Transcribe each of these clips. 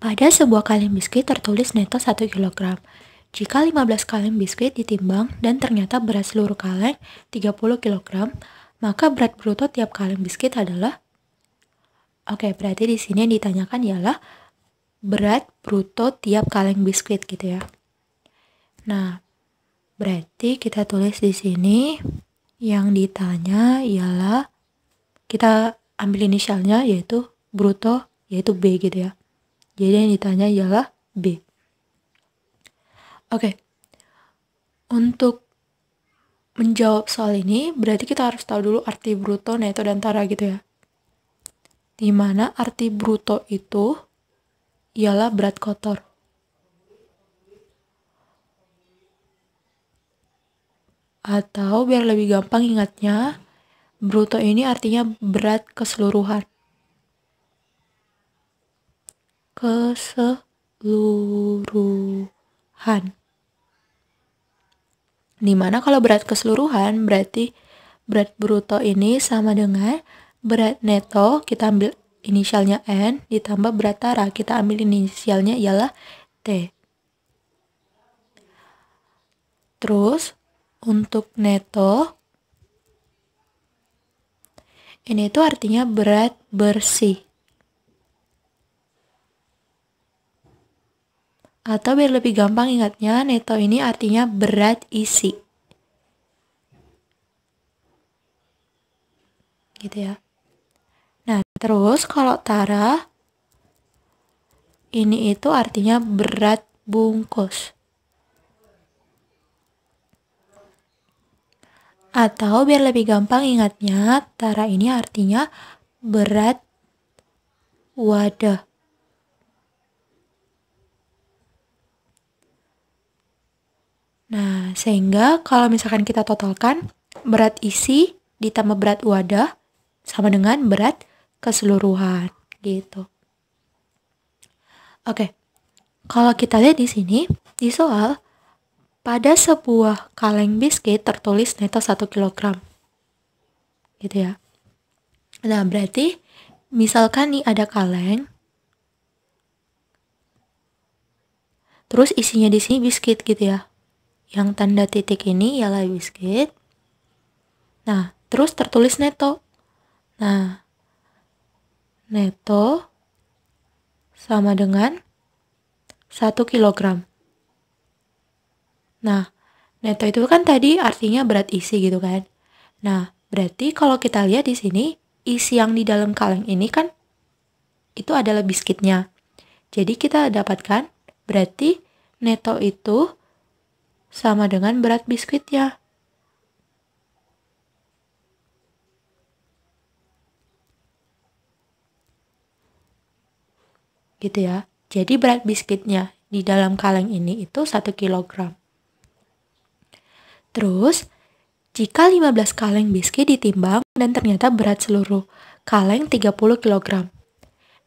Pada sebuah kaleng biskuit tertulis neto 1 kg. Jika 15 kaleng biskuit ditimbang dan ternyata berat seluruh kaleng 30 kg, maka berat bruto tiap kaleng biskuit adalah Oke, berarti di sini yang ditanyakan ialah berat bruto tiap kaleng biskuit gitu ya. Nah, berarti kita tulis di sini yang ditanya ialah kita ambil inisialnya yaitu bruto yaitu B gitu ya. Jadi yang ditanya ialah B. Oke. Okay. Untuk menjawab soal ini, berarti kita harus tahu dulu arti bruto, neto, dan tara gitu ya. Dimana arti bruto itu ialah berat kotor. Atau biar lebih gampang ingatnya, bruto ini artinya berat keseluruhan. keseluruhan. Dimana kalau berat keseluruhan berarti berat bruto ini sama dengan berat neto kita ambil inisialnya N ditambah berat tara kita ambil inisialnya ialah T. Terus untuk neto ini itu artinya berat bersih. Atau biar lebih gampang ingatnya, neto ini artinya berat isi. Gitu ya. Nah, terus kalau tara ini itu artinya berat bungkus. Atau biar lebih gampang ingatnya, tara ini artinya berat wadah. sehingga kalau misalkan kita totalkan, berat isi ditambah berat wadah sama dengan berat keseluruhan gitu. Oke. Kalau kita lihat di sini di soal pada sebuah kaleng biskuit tertulis neto 1 kg. Gitu ya. Nah, berarti misalkan nih ada kaleng Terus isinya di sini biskuit gitu ya. Yang tanda titik ini ialah biskuit. Nah, terus tertulis neto. Nah, neto sama dengan 1 kilogram. Nah, neto itu kan tadi artinya berat isi gitu kan. Nah, berarti kalau kita lihat di sini, isi yang di dalam kaleng ini kan itu adalah biskuitnya. Jadi kita dapatkan berarti neto itu sama dengan berat biskuitnya. Gitu ya. Jadi berat biskuitnya di dalam kaleng ini itu 1 kilogram. Terus, jika 15 kaleng biskuit ditimbang dan ternyata berat seluruh kaleng 30 kg.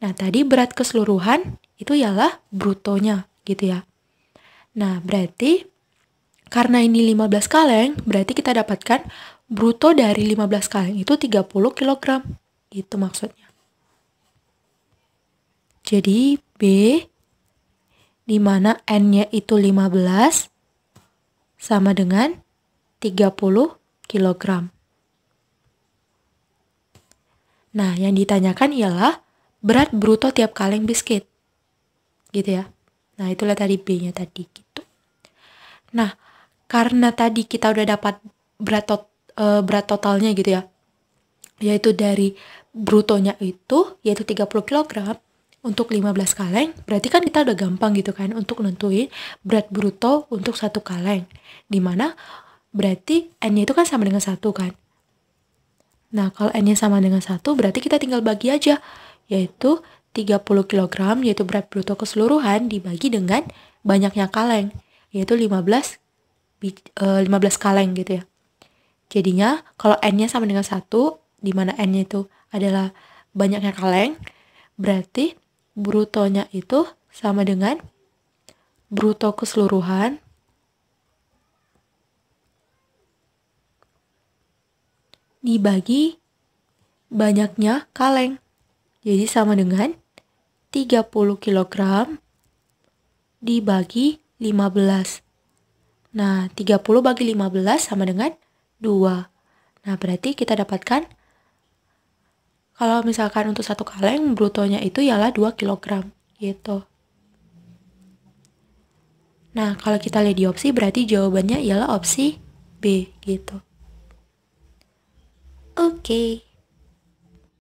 Nah, tadi berat keseluruhan itu ialah brutonya gitu ya. Nah, berarti karena ini 15 kaleng, berarti kita dapatkan bruto dari 15 kaleng itu 30 kg. gitu maksudnya. Jadi B di mana N-nya itu 15 sama dengan 30 kg. Nah, yang ditanyakan ialah berat bruto tiap kaleng biskuit. Gitu ya. Nah, itulah tadi B-nya tadi gitu. Nah, karena tadi kita udah dapat berat tot, e, berat totalnya gitu ya yaitu dari brutonya itu yaitu 30 kg untuk 15 kaleng berarti kan kita udah gampang gitu kan untuk nentuin berat bruto untuk satu kaleng dimana berarti n-nya itu kan sama dengan satu kan nah kalau n-nya sama dengan satu berarti kita tinggal bagi aja yaitu 30 kg yaitu berat bruto keseluruhan dibagi dengan banyaknya kaleng yaitu 15 15 eh, kaleng gitu ya. Jadinya kalau n-nya sama dengan 1, di mana n-nya itu adalah banyaknya kaleng, berarti brutonya itu sama dengan bruto keseluruhan dibagi banyaknya kaleng. Jadi sama dengan 30 kg dibagi 15. Nah, 30 bagi 15 sama dengan 2. Nah, berarti kita dapatkan kalau misalkan untuk satu kaleng brutonya itu ialah 2 kg gitu. Nah, kalau kita lihat di opsi berarti jawabannya ialah opsi B gitu. Oke. Okay.